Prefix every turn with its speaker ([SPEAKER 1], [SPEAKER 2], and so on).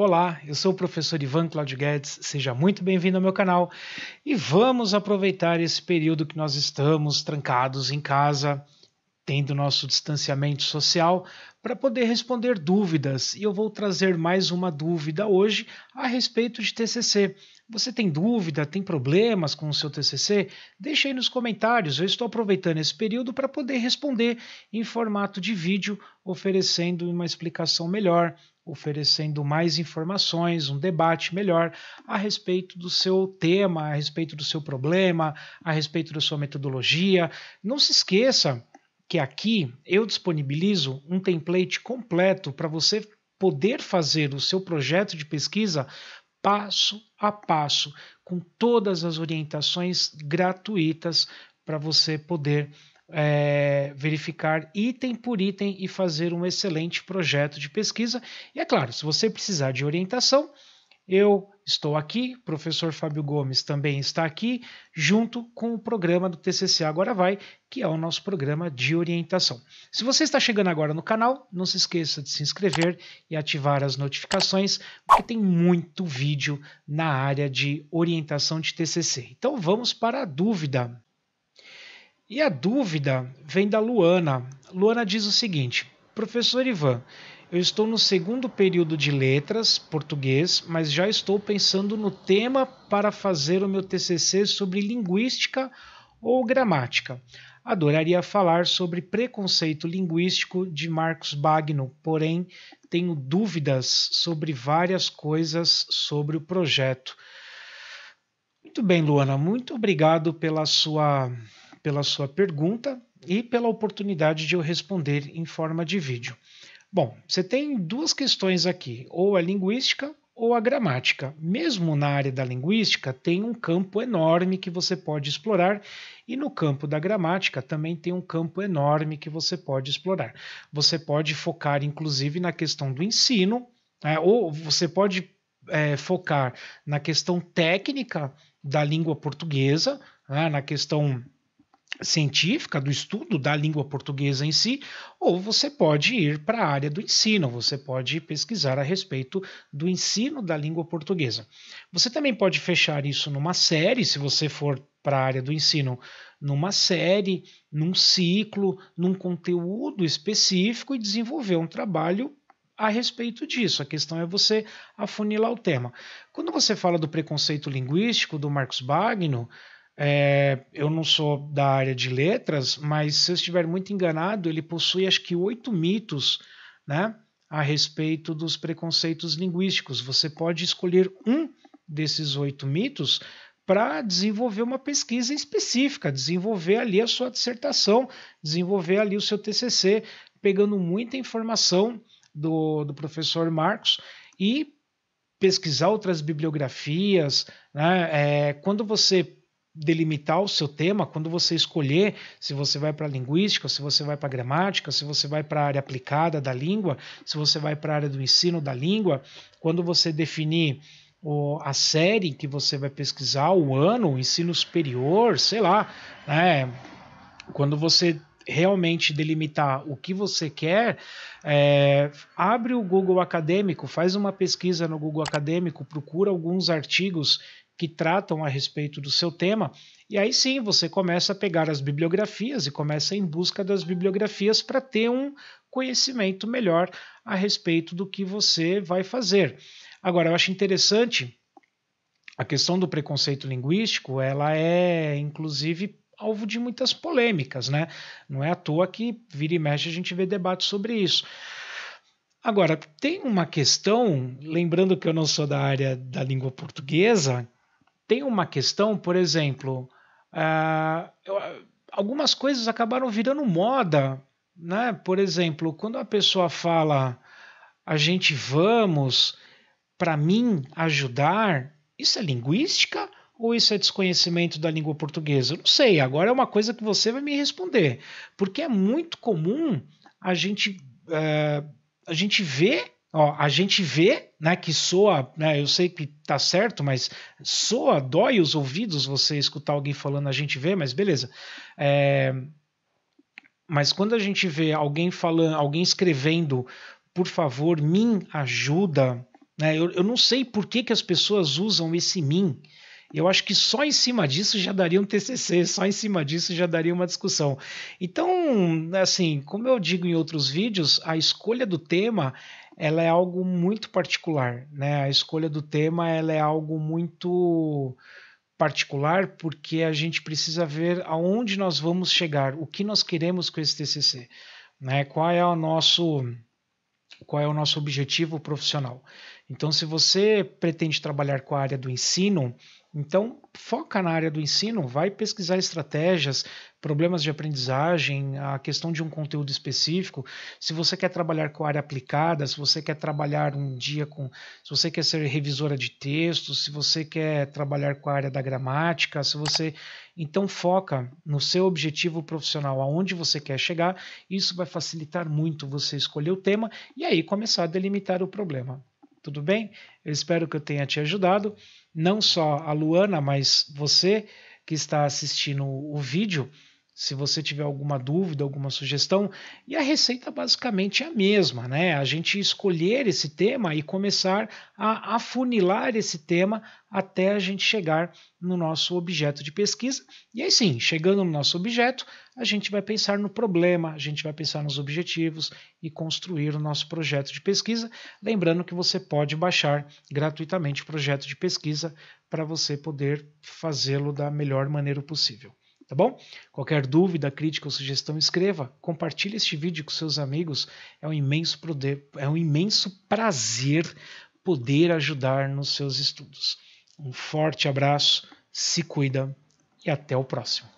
[SPEAKER 1] Olá, eu sou o professor Ivan Claudio Guedes, seja muito bem-vindo ao meu canal e vamos aproveitar esse período que nós estamos trancados em casa tendo nosso distanciamento social, para poder responder dúvidas. E eu vou trazer mais uma dúvida hoje a respeito de TCC. Você tem dúvida, tem problemas com o seu TCC? Deixe aí nos comentários. Eu estou aproveitando esse período para poder responder em formato de vídeo, oferecendo uma explicação melhor, oferecendo mais informações, um debate melhor a respeito do seu tema, a respeito do seu problema, a respeito da sua metodologia. Não se esqueça que aqui eu disponibilizo um template completo para você poder fazer o seu projeto de pesquisa passo a passo, com todas as orientações gratuitas para você poder é, verificar item por item e fazer um excelente projeto de pesquisa. E é claro, se você precisar de orientação, eu estou aqui, professor Fábio Gomes também está aqui, junto com o programa do TCC Agora Vai, que é o nosso programa de orientação. Se você está chegando agora no canal, não se esqueça de se inscrever e ativar as notificações, porque tem muito vídeo na área de orientação de TCC. Então vamos para a dúvida. E a dúvida vem da Luana. Luana diz o seguinte: Professor Ivan, eu estou no segundo período de letras, português, mas já estou pensando no tema para fazer o meu TCC sobre linguística ou gramática. Adoraria falar sobre preconceito linguístico de Marcos Bagno, porém tenho dúvidas sobre várias coisas sobre o projeto. Muito bem, Luana, muito obrigado pela sua, pela sua pergunta e pela oportunidade de eu responder em forma de vídeo. Bom, você tem duas questões aqui, ou a linguística ou a gramática. Mesmo na área da linguística, tem um campo enorme que você pode explorar, e no campo da gramática também tem um campo enorme que você pode explorar. Você pode focar, inclusive, na questão do ensino, né? ou você pode é, focar na questão técnica da língua portuguesa, né? na questão científica, do estudo da língua portuguesa em si, ou você pode ir para a área do ensino, você pode pesquisar a respeito do ensino da língua portuguesa. Você também pode fechar isso numa série, se você for para a área do ensino, numa série, num ciclo, num conteúdo específico e desenvolver um trabalho a respeito disso. A questão é você afunilar o tema. Quando você fala do preconceito linguístico do Marcos Bagno, é, eu não sou da área de letras, mas se eu estiver muito enganado, ele possui acho que oito mitos né, a respeito dos preconceitos linguísticos. Você pode escolher um desses oito mitos para desenvolver uma pesquisa específica, desenvolver ali a sua dissertação, desenvolver ali o seu TCC, pegando muita informação do, do professor Marcos e pesquisar outras bibliografias. Né? É, quando você delimitar o seu tema quando você escolher se você vai para linguística, se você vai para gramática, se você vai para a área aplicada da língua, se você vai para a área do ensino da língua, quando você definir o, a série que você vai pesquisar, o ano, o ensino superior, sei lá, né? Quando você realmente delimitar o que você quer, é, abre o Google Acadêmico, faz uma pesquisa no Google Acadêmico, procura alguns artigos que tratam a respeito do seu tema. E aí sim você começa a pegar as bibliografias e começa em busca das bibliografias para ter um conhecimento melhor a respeito do que você vai fazer. Agora, eu acho interessante a questão do preconceito linguístico, ela é inclusive alvo de muitas polêmicas, né? Não é à toa que vira e mexe a gente vê debate sobre isso. Agora, tem uma questão, lembrando que eu não sou da área da língua portuguesa, tem uma questão, por exemplo, ah, algumas coisas acabaram virando moda, né? Por exemplo, quando a pessoa fala a gente vamos para mim ajudar, isso é linguística ou isso é desconhecimento da língua portuguesa? não sei, agora é uma coisa que você vai me responder, porque é muito comum a gente eh, a gente ver Ó, a gente vê, né, que soa, né, eu sei que tá certo, mas soa, dói os ouvidos você escutar alguém falando a gente vê, mas beleza. É, mas quando a gente vê alguém falando, alguém escrevendo, por favor, me ajuda, né, eu, eu não sei por que, que as pessoas usam esse mim. Eu acho que só em cima disso já daria um TCC, só em cima disso já daria uma discussão. Então, assim, como eu digo em outros vídeos, a escolha do tema ela é algo muito particular, né? A escolha do tema ela é algo muito particular porque a gente precisa ver aonde nós vamos chegar, o que nós queremos com esse TCC, né? Qual é o nosso qual é o nosso objetivo profissional. Então, se você pretende trabalhar com a área do ensino, então, foca na área do ensino, vai pesquisar estratégias, problemas de aprendizagem, a questão de um conteúdo específico. Se você quer trabalhar com a área aplicada, se você quer trabalhar um dia com. Se você quer ser revisora de textos, se você quer trabalhar com a área da gramática, se você. Então, foca no seu objetivo profissional, aonde você quer chegar. Isso vai facilitar muito você escolher o tema e aí começar a delimitar o problema. Tudo bem? Eu espero que eu tenha te ajudado, não só a Luana, mas você que está assistindo o vídeo se você tiver alguma dúvida, alguma sugestão. E a receita basicamente é a mesma, né? A gente escolher esse tema e começar a afunilar esse tema até a gente chegar no nosso objeto de pesquisa. E aí sim, chegando no nosso objeto, a gente vai pensar no problema, a gente vai pensar nos objetivos e construir o nosso projeto de pesquisa. Lembrando que você pode baixar gratuitamente o projeto de pesquisa para você poder fazê-lo da melhor maneira possível tá bom? Qualquer dúvida, crítica ou sugestão, escreva. Compartilhe este vídeo com seus amigos. É um imenso, poder, é um imenso prazer poder ajudar nos seus estudos. Um forte abraço, se cuida e até o próximo.